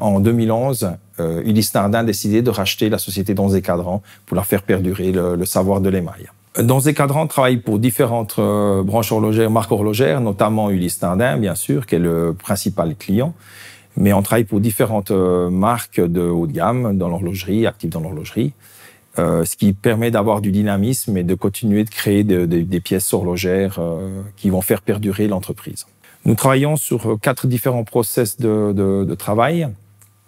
En 2011, euh, Ulysse Nardin a décidé de racheter la société Dans et pour leur faire perdurer le, savoir de l'émail. Dans et travaille pour différentes euh, branches horlogères, marques horlogères, notamment Ulysse Nardin, bien sûr, qui est le principal client. Mais on travaille pour différentes euh, marques de haut de gamme dans l'horlogerie, actives dans l'horlogerie. ce qui permet d'avoir du dynamisme et de continuer de créer des pièces horlogères qui vont faire perdurer l'entreprise. Nous travaillons sur quatre différents process de travail.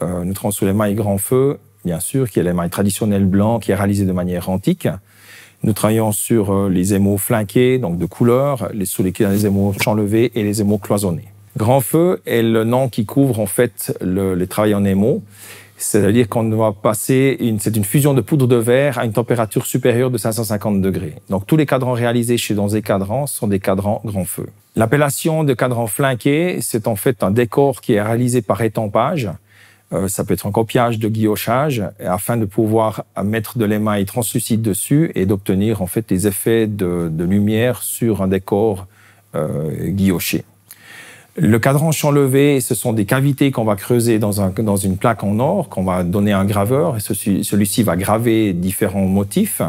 Euh, nous travaillons sur les mailles grand feu, bien sûr, qui est l'émail traditionnel blanc, qui est réalisé de manière antique. Nous travaillons sur euh, les émaux flanqués, donc de couleur, les, sous lesquels les émaux enlevés et les émaux cloisonnés. Grand feu est le nom qui couvre en fait le, les travaux en émaux. C'est-à-dire qu'on doit passer, c'est une fusion de poudre de verre à une température supérieure de 550 degrés. Donc tous les cadrans réalisés chez Donzé Cadrans sont des cadrans grand feu. L'appellation de cadran flanqué, c'est en fait un décor qui est réalisé par étampage euh, ça peut être un copiage, de guillochage, afin de pouvoir euh, mettre de l'émail translucide dessus et d'obtenir en fait des effets de, lumière sur un décor euh, guilloché. Le cadran champ levé, ce sont des cavités qu'on va creuser dans, un, dans une plaque en or, qu'on va donner à un graveur, et celui-ci va graver différents motifs.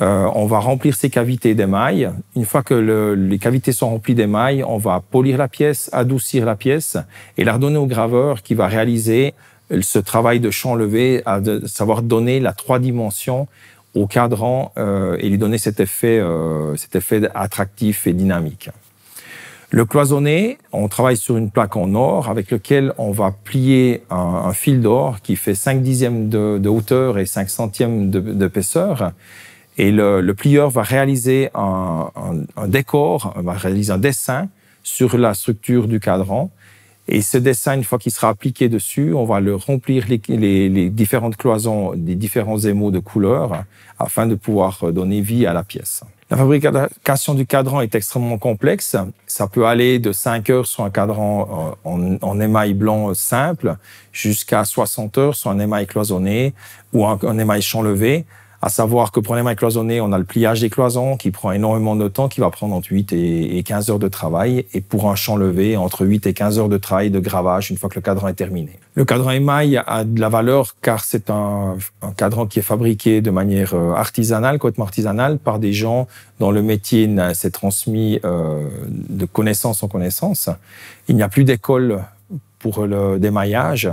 Euh, on va remplir ces cavités d'émail. Une fois que les cavités sont remplies d'émail, on va polir la pièce, adoucir la pièce et la redonner au graveur qui va réaliser ce travail de champ levé, à savoir donner la trois dimensions au cadran euh, et lui donner cet effet, euh, cet effet attractif et dynamique. Le cloisonné, on travaille sur une plaque en or avec lequel on va plier un, fil d'or qui fait 5 dixièmes de, hauteur et 5 centièmes d'épaisseur. Et le, le plieur va réaliser un, décor, va réaliser un dessin sur la structure du cadran. Et ce dessin, une fois qu'il sera appliqué dessus, on va le remplir les, différentes cloisons des différents émaux de couleur afin de pouvoir donner vie à la pièce. La fabrication du cadran est extrêmement complexe. Ça peut aller de 5 heures sur un cadran euh, en, en émail blanc simple jusqu'à 60 heures sur un émail cloisonné ou un, un émail champ levé à savoir que pour les mailles cloisonnées, on a le pliage des cloisons qui prend énormément de temps, qui va prendre entre 8 et 15 heures de travail. Et pour un champ levé, entre 8 et 15 heures de travail de gravage une fois que le cadran est terminé. Le cadran émail a de la valeur car c'est un, cadran qui est fabriqué de manière euh, artisanale, complètement artisanale, par des gens dont le métier s'est transmis euh, de connaissance en connaissance. Il n'y a plus d'école pour le démaillage.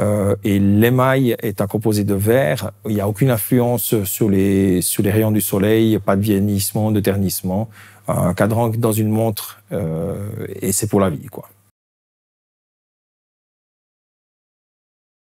Euh, et l'émail est un composé de verre. Il n'y a aucune influence sur les, sur les rayons du soleil, pas de vieillissement, de ternissement. Un cadran dans une montre, euh, et c'est pour la vie, quoi.